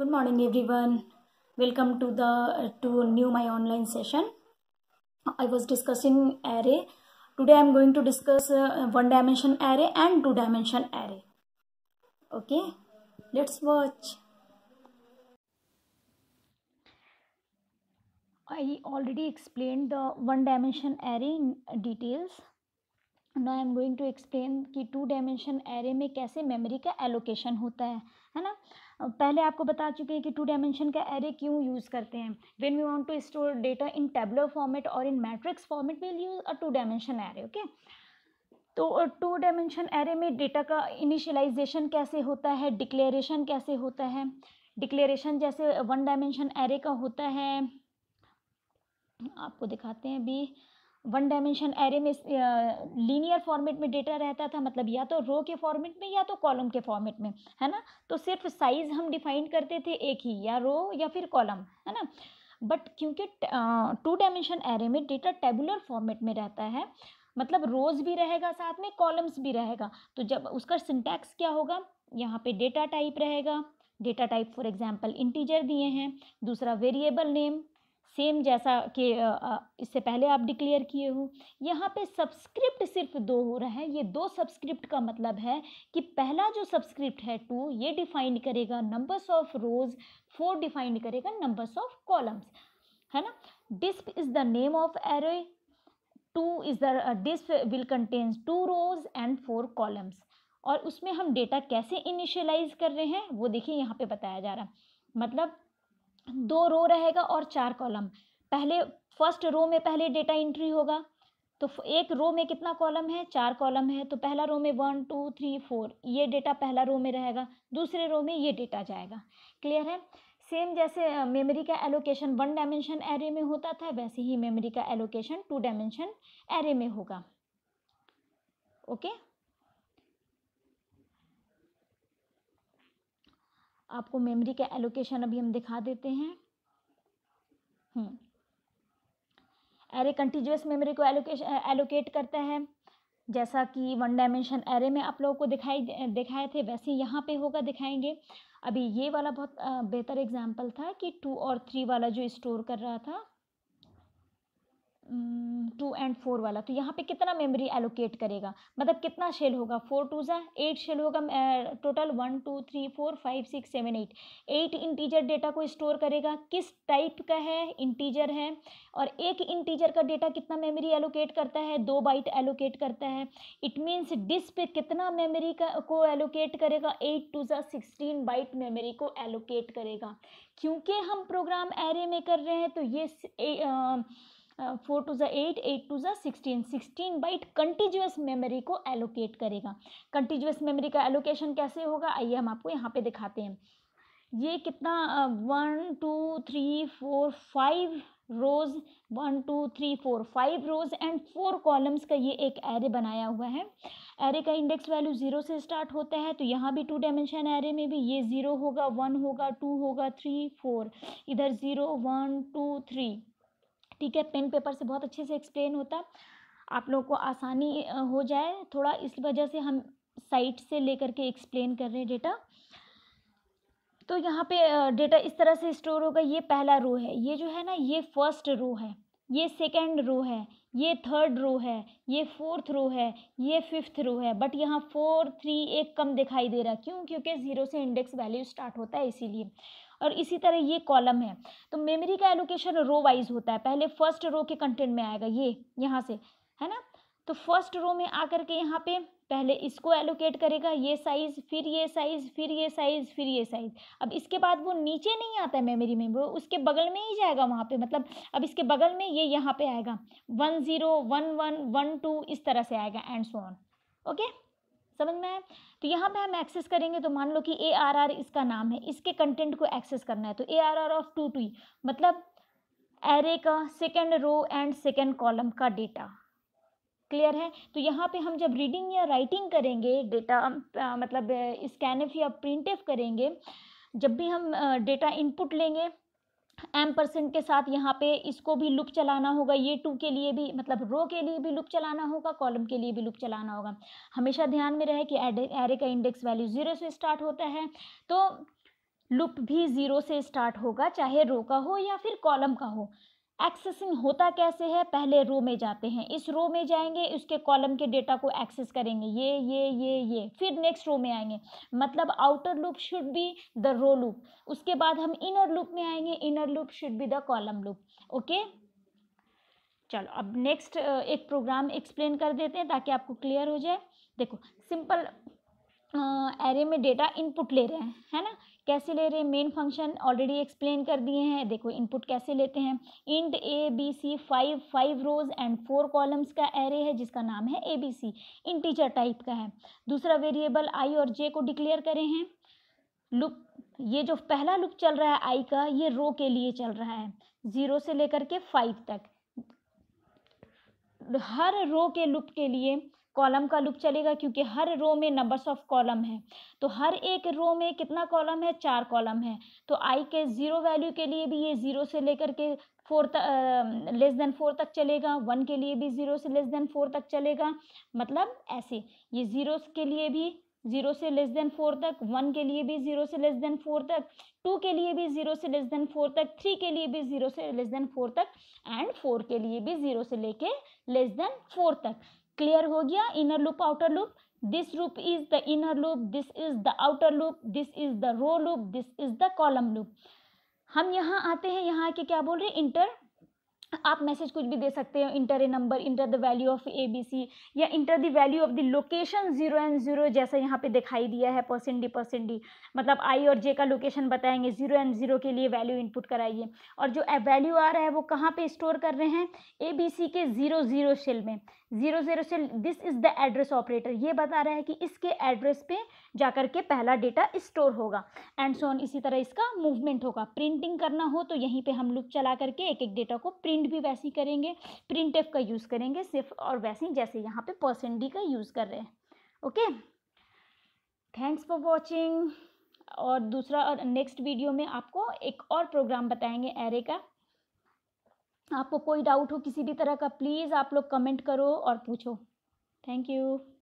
good morning everyone welcome to the to new my online session i was discussing array today i'm going to discuss uh, one dimension array and two dimension array okay let's watch i already explained the one dimension array in details ना I am going to explain कि two dimension array में कैसे memory का allocation होता है है ना पहले आपको बता चुके हैं कि टू डायमेंशन का एरे क्यों यूज़ करते हैं when we want to store data in tabular format और in matrix format will use a two dimension array okay तो टू डायमेंशन एरे में डेटा का इनिशियलाइजेशन कैसे होता है डिक्लेरेशन कैसे होता है डिक्लेरेशन जैसे वन डायमेंशन एरे का होता है आपको दिखाते हैं अभी वन डायमेंशन एरे में लीनियर फॉर्मेट में डेटा रहता था मतलब या तो रो के फॉर्मेट में या तो कॉलम के फॉर्मेट में है ना तो सिर्फ साइज हम डिफाइन करते थे एक ही या रो या फिर कॉलम है ना बट क्योंकि टू डायमेंशन एरे में डेटा टेबुलर फॉर्मेट में रहता है मतलब रोज भी रहेगा साथ में कॉलम्स भी रहेगा तो जब उसका सिंटैक्स क्या होगा यहाँ पे डेटा टाइप रहेगा data type for example integer दिए हैं दूसरा वेरिएबल नेम सेम जैसा कि इससे पहले आप डिक्लेयर किए हो यहाँ पे सब्सक्रिप्ट सिर्फ दो हो रहा है ये दो सब्सक्रिप्ट का मतलब है कि पहला जो सब्सक्रिप्ट है टू ये डिफाइन करेगा numbers of rows four define करेगा नंबर्स ऑफ कॉलम्स है ना disp is the name of array two is the disp will contains two rows and four columns और उसमें हम डेटा कैसे इनिशियलाइज कर रहे हैं वो देखिए यहाँ पे बताया जा रहा है मतलब दो रो रहेगा और चार कॉलम पहले फर्स्ट रो में पहले डेटा एंट्री होगा तो एक रो में कितना कॉलम है चार कॉलम है तो पहला रो में वन टू थ्री फोर ये डेटा पहला रो में रहेगा दूसरे रो में ये डेटा जाएगा क्लियर है सेम जैसे मेमोरी का एलोकेशन वन डायमेंशन एरे में होता था वैसे ही मेमोरी का एलोकेशन टू डायमेंशन एरे में होगा ओके okay? आपको मेमोरी का एलोकेशन अभी हम दिखा देते हैं एरे कंटिन्यूस मेमोरी को एलोकेशन एलोकेट करता है जैसा कि वन डायमेंशन एरे में आप लोगों को दिखाई दिखाए थे वैसे यहाँ पे होगा दिखाएंगे अभी ये वाला बहुत बेहतर एग्जाम्पल था कि टू और थ्री वाला जो स्टोर कर रहा था टू एंड फोर वाला तो यहाँ पे कितना मेमोरी एलोकेट करेगा मतलब कितना शेल होगा four twos are eight cell होगा total one two three four five six seven eight eight integer data को स्टोर करेगा किस टाइप का है इंटीजर है और एक इंटीजर का डेटा कितना मेमोरी एलोकेट करता है दो बाइट एलोकेट करता है इट मीन्स डिस्क पे कितना मेमोरी का को एलोकेट करेगा eight twos are sixteen byte memory को एलोकेट करेगा क्योंकि हम प्रोग्राम एरे में कर रहे हैं तो ये ए, आ, four twos are eight eight twos are sixteen sixteen byte contiguous memory को एलोकेट करेगा कंटिजुअस मेमोरी का एलोकेशन कैसे होगा आइए हम आपको यहाँ पे दिखाते हैं ये कितना one two three four five rows one two three four five rows and four columns का ये एक एरे बनाया हुआ है एरे का इंडेक्स वैल्यू ज़ीरो से स्टार्ट होता है तो यहाँ भी टू डायमेंशन एरे में भी ये ज़ीरो होगा वन होगा टू होगा थ्री फोर इधर ज़ीरो वन टू थ्री ठीक है पेन पेपर से बहुत अच्छे से एक्सप्लेन होता आप लोगों को आसानी हो जाए थोड़ा इस वजह से हम साइट से लेकर के एक्सप्लेन कर रहे हैं डेटा तो यहाँ पे डेटा इस तरह से स्टोर होगा ये पहला रो है ये जो है ना ये फर्स्ट रो है ये सेकेंड रो है ये थर्ड रो है ये फोर्थ रो है ये फिफ्थ रो है बट यहाँ फोर थ्री एक कम दिखाई दे रहा क्यों क्योंकि ज़ीरो से इंडेक्स वैल्यू स्टार्ट होता है इसीलिए और इसी तरह ये कॉलम है तो मेमोरी का एलोकेशन रो वाइज होता है पहले फर्स्ट रो के कंटेंट में आएगा ये यहाँ से है ना तो फर्स्ट रो में आकर के यहाँ पे पहले इसको एलोकेट करेगा ये साइज़ फिर ये साइज़ फिर ये साइज़ फिर ये साइज़ अब इसके बाद वो नीचे नहीं आता है मेमोरी में वो उसके बगल में ही जाएगा वहाँ पे मतलब अब इसके बगल में ये यहाँ पे आएगा one zero one one one two इस तरह से आएगा एंड सो ऑन ओके समझ में आए तो यहाँ पे हम एक्सेस करेंगे तो मान लो कि ए आर आर इसका नाम है इसके कंटेंट को एक्सेस करना है तो A R R of two two मतलब एरे का second row and second column का डेटा क्लियर है तो यहाँ पे हम जब रीडिंग या राइटिंग करेंगे डेटा मतलब स्कैन या प्रिंट करेंगे जब भी हम डेटा इनपुट लेंगे एम परसेंट के साथ यहाँ पे इसको भी लुप चलाना होगा ये टू के लिए भी मतलब रो के लिए भी लुप चलाना होगा कॉलम के लिए भी लुप चलाना होगा हमेशा ध्यान में रहे कि एरे का इंडेक्स वैल्यू ज़ीरो से स्टार्ट होता है तो लुप भी ज़ीरो से स्टार्ट होगा चाहे रो का हो या फिर कॉलम का हो एक्सेसिंग होता कैसे है पहले रो में जाते हैं इस रो में जाएंगे उसके कॉलम के डेटा को एक्सेस करेंगे ये ये ये ये फिर नेक्स्ट रो में आएंगे मतलब outer loop should be the row loop उसके बाद हम इनर लूप में आएंगे inner loop should be the column loop okay चलो अब नेक्स्ट एक प्रोग्राम एक्सप्लेन कर देते हैं ताकि आपको क्लियर हो जाए देखो सिंपल एरे में डेटा इनपुट ले रहे हैं है ना कैसे ले रहे हैं मेन फंक्शन ऑलरेडी एक्सप्लेन कर दिए हैं देखो इनपुट कैसे लेते हैं int A B C five five rows and four columns का एरे है जिसका नाम है A B C integer type का है दूसरा वेरिएबल आई और जे को डिक्लेयर करे हैं लुक ये जो पहला लुक चल रहा है आई का ये रो के लिए चल रहा है ज़ीरो से लेकर के फाइव तक हर रो के लुप के लिए कॉलम का लुक चलेगा क्योंकि हर रो में नंबर्स ऑफ कॉलम है तो हर एक रो में कितना कॉलम है चार कॉलम है तो आई के ज़ीरो वैल्यू के लिए भी ये ज़ीरो से लेकर के फोर तक लेस देन फोर तक चलेगा वन के लिए भी ज़ीरो से लेस देन फोर तक चलेगा मतलब ऐसे ये ज़ीरो के लिए भी जीरो से लेस देन फोर तक वन के लिए भी जीरो से लेस देन फोर तक टू के लिए भी जीरो से लेस देन फोर तक थ्री के लिए भी जीरो से लेस देन फोर तक एंड फोर के लिए भी जीरो से लेके लेस देन फोर तक क्लियर हो गया inner loop outer loop this loop is the inner loop this is the outer loop this is the row loop this is the column loop हम यहाँ आते हैं यहाँ के क्या बोल रहे हैं इंटर आप मैसेज कुछ भी दे सकते हो enter a number enter the value of A B C या enter the value of the location zero and zero जैसा यहाँ पे दिखाई दिया है परसेंट डी परसेंट डी मतलब आई और जे का लोकेशन बताएंगे जीरो एंड जीरो के लिए वैल्यू इनपुट कराइए और जो वैल्यू आ रहा है वो कहाँ पे स्टोर कर रहे हैं ए बी सी के जीरो जीरो सेल में zero zero cell this is the address operator ये बता रहा है कि इसके एड्रेस पे जाकर के पहला डेटा स्टोर होगा एंड सोन इसी तरह इसका मूवमेंट होगा प्रिंटिंग करना हो तो यहीं पे हम लुक चला करके एक एक डेटा को प्रिंट भी वैसे ही करेंगे प्रिंट एफ का यूज़ करेंगे सिर्फ और वैसे ही जैसे यहाँ पे परसेंट डी का यूज़ कर रहे हैं ओके थैंक्स फॉर वॉचिंग और दूसरा और नेक्स्ट वीडियो में आपको एक और प्रोग्राम बताएंगे एरे का आपको कोई डाउट हो किसी भी तरह का प्लीज़ आप लोग कमेंट करो और पूछो थैंक यू